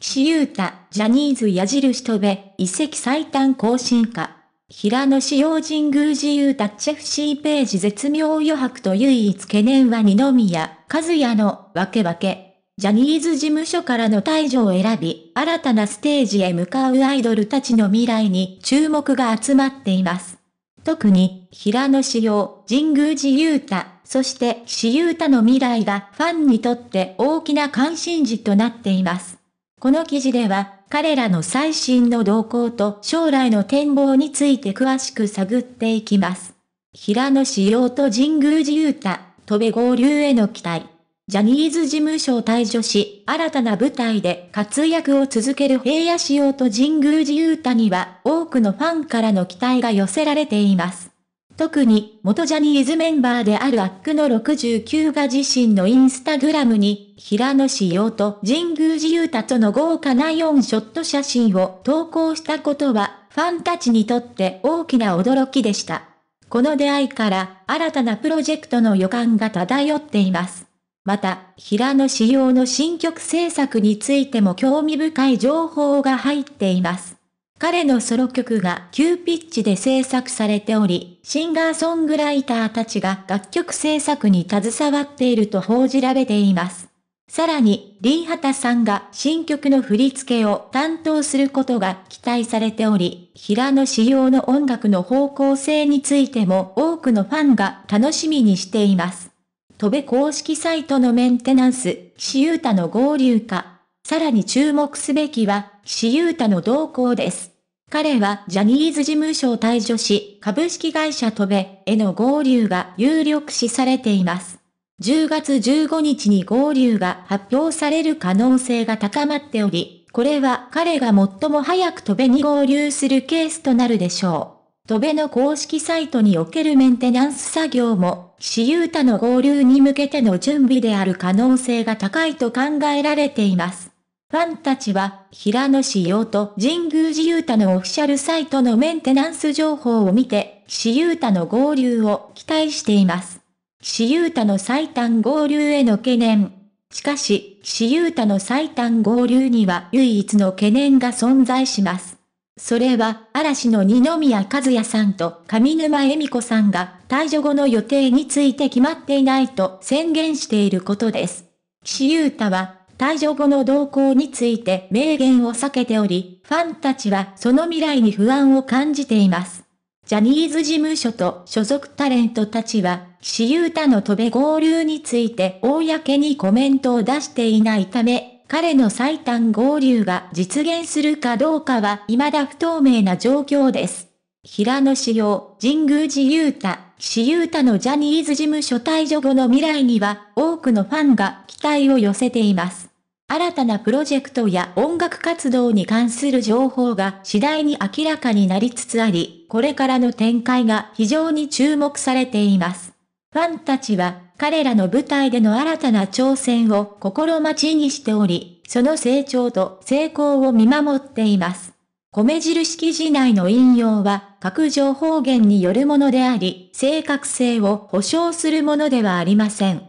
岸優太、ジャニーズ矢印飛べ、遺跡最短更新か。平野紫耀神宮自由タェフ FC ページ絶妙余白と唯一懸念は二宮、和也の、わけわけ。ジャニーズ事務所からの退場を選び、新たなステージへ向かうアイドルたちの未来に注目が集まっています。特に、平野紫耀、神宮寺優太、そして岸優太の未来がファンにとって大きな関心事となっています。この記事では、彼らの最新の動向と将来の展望について詳しく探っていきます。平野志陽と神宮寺雄太、戸部合流への期待。ジャニーズ事務所を退所し、新たな舞台で活躍を続ける平野志陽と神宮寺雄太には多くのファンからの期待が寄せられています。特に元ジャニーズメンバーであるアックの69が自身のインスタグラムに、平野紫耀と神宮寺勇太との豪華な4ショット写真を投稿したことは、ファンたちにとって大きな驚きでした。この出会いから、新たなプロジェクトの予感が漂っています。また、平野紫耀の新曲制作についても興味深い情報が入っています。彼のソロ曲が急ピッチで制作されており、シンガーソングライターたちが楽曲制作に携わっていると報じられています。さらに、リーハタさんが新曲の振り付けを担当することが期待されており、平野仕様の音楽の方向性についても多くのファンが楽しみにしています。戸部公式サイトのメンテナンス、岸優太の合流化。さらに注目すべきは、岸優太の動向です。彼はジャニーズ事務所を退所し、株式会社トベへの合流が有力視されています。10月15日に合流が発表される可能性が高まっており、これは彼が最も早くトベに合流するケースとなるでしょう。トベの公式サイトにおけるメンテナンス作業も、岸優太の合流に向けての準備である可能性が高いと考えられています。ファンたちは、平野紫耀と神宮寺勇太のオフィシャルサイトのメンテナンス情報を見て、岸優太の合流を期待しています。岸優太の最短合流への懸念。しかし、岸優太の最短合流には唯一の懸念が存在します。それは、嵐の二宮和也さんと上沼恵美子さんが退場後の予定について決まっていないと宣言していることです。岸優太は退場後の動向について明言を避けており、ファンたちはその未来に不安を感じています。ジャニーズ事務所と所属タレントたちは、岸優太の飛べ合流について公にコメントを出していないため、彼の最短合流が実現するかどうかは未だ不透明な状況です。平野紫耀、神宮寺優太、岸優太のジャニーズ事務所退場後の未来には多くのファンが期待を寄せています。新たなプロジェクトや音楽活動に関する情報が次第に明らかになりつつあり、これからの展開が非常に注目されています。ファンたちは彼らの舞台での新たな挑戦を心待ちにしており、その成長と成功を見守っています。米印記事内の引用は、各情報源によるものであり、正確性を保証するものではありません。